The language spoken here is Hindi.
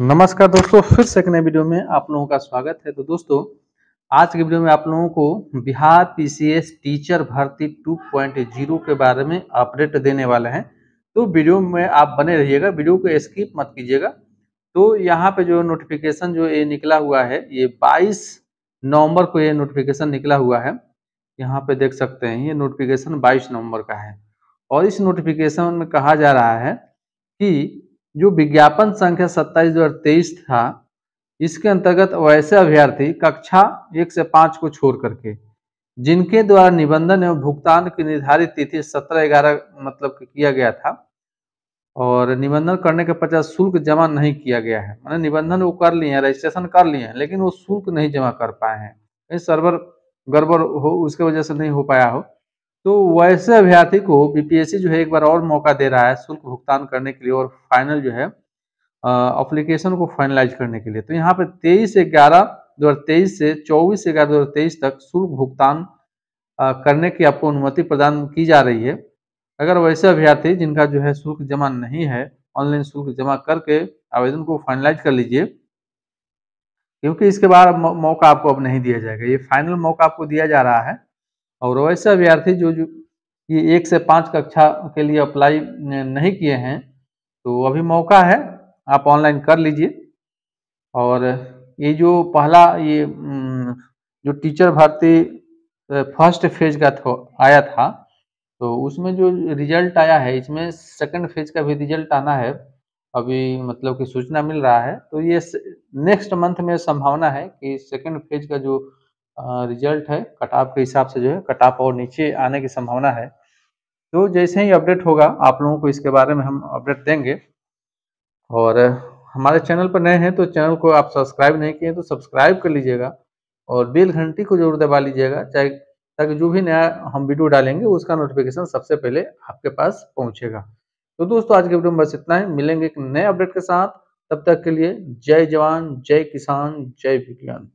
नमस्कार दोस्तों फिर से एक नए वीडियो में आप लोगों का स्वागत है तो दोस्तों आज के वीडियो में आप लोगों को बिहार पीसीएस टीचर भर्ती 2.0 के बारे में अपडेट देने वाले हैं तो वीडियो में आप बने रहिएगा वीडियो को स्किप मत कीजिएगा तो यहाँ पे जो नोटिफिकेशन जो ये निकला हुआ है ये 22 नवंबर को ये नोटिफिकेशन निकला हुआ है यहाँ पे देख सकते हैं ये नोटिफिकेशन बाईस नवम्बर का है और इस नोटिफिकेशन में कहा जा रहा है कि जो विज्ञापन संख्या सत्ताईस दो तेईस था इसके अंतर्गत वैसे अभ्यर्थी कक्षा एक से पाँच को छोड़ करके जिनके द्वारा निबंधन एवं भुगतान की निर्धारित तिथि सत्रह ग्यारह मतलब किया गया था और निबंधन करने के पश्चात शुल्क जमा नहीं किया गया है मैंने निबंधन वो कर लिए हैं रजिस्ट्रेशन कर लिए हैं लेकिन वो शुल्क नहीं जमा कर पाए हैं सर्वर गड़बड़ हो उसके वजह से नहीं हो पाया हो तो वैसे अभ्यर्थी को बीपीएससी जो है एक बार और मौका दे रहा है शुल्क भुगतान करने के लिए और फाइनल जो है अप्लीकेशन को फाइनलाइज करने के लिए तो यहाँ पे तेईस ग्यारह दो हज़ार तेईस से चौबीस ग्यारह दो हज़ार तेईस तक शुल्क भुगतान करने की आपको अनुमति प्रदान की जा रही है अगर वैसे अभ्यर्थी जिनका जो है शुल्क जमा नहीं है ऑनलाइन शुल्क जमा करके आवेदन को फाइनलाइज कर लीजिए क्योंकि इसके बाद मौका आपको अब नहीं दिया जाएगा ये फाइनल मौका आपको दिया जा रहा है और वैसे अभ्यर्थी जो जो ये एक से पाँच कक्षा के लिए अप्लाई नहीं किए हैं तो अभी मौका है आप ऑनलाइन कर लीजिए और ये जो पहला ये जो टीचर भर्ती फर्स्ट फेज का आया था तो उसमें जो रिजल्ट आया है इसमें सेकंड फेज का भी रिजल्ट आना है अभी मतलब कि सूचना मिल रहा है तो ये नेक्स्ट मंथ में संभावना है कि सेकंड फेज का जो रिजल्ट है कटाप के हिसाब से जो है कटाप और नीचे आने की संभावना है तो जैसे ही अपडेट होगा आप लोगों को इसके बारे में हम अपडेट देंगे और हमारे चैनल पर नए हैं तो चैनल को आप सब्सक्राइब नहीं किए तो सब्सक्राइब कर लीजिएगा और बेल घंटी को जरूर दबा लीजिएगा चाहे ताकि जो भी नया हम वीडियो डालेंगे उसका नोटिफिकेशन सबसे पहले आपके पास पहुंचेगा तो दोस्तों आज के वीडियो में बस इतना ही मिलेंगे एक नए अपडेट के साथ तब तक के लिए जय जवान जय किसान जय विज्ञान